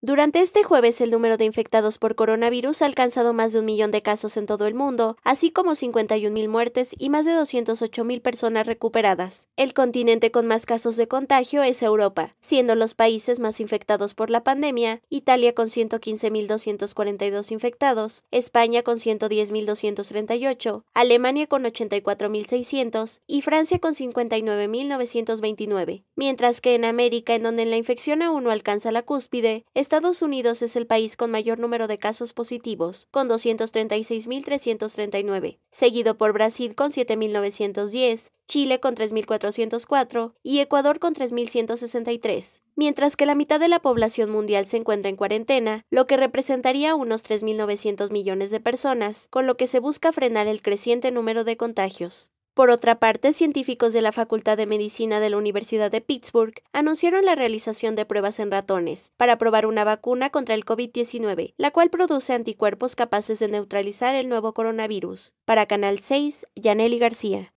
Durante este jueves, el número de infectados por coronavirus ha alcanzado más de un millón de casos en todo el mundo, así como 51.000 muertes y más de 208.000 personas recuperadas. El continente con más casos de contagio es Europa, siendo los países más infectados por la pandemia Italia con 115.242 infectados, España con 110.238, Alemania con 84.600 y Francia con 59.929, mientras que en América, en donde la infección aún no alcanza la cúspide, Estados Unidos es el país con mayor número de casos positivos, con 236.339, seguido por Brasil con 7.910, Chile con 3.404 y Ecuador con 3.163, mientras que la mitad de la población mundial se encuentra en cuarentena, lo que representaría unos 3.900 millones de personas, con lo que se busca frenar el creciente número de contagios. Por otra parte, científicos de la Facultad de Medicina de la Universidad de Pittsburgh anunciaron la realización de pruebas en ratones para probar una vacuna contra el COVID-19, la cual produce anticuerpos capaces de neutralizar el nuevo coronavirus. Para Canal 6, Yaneli García.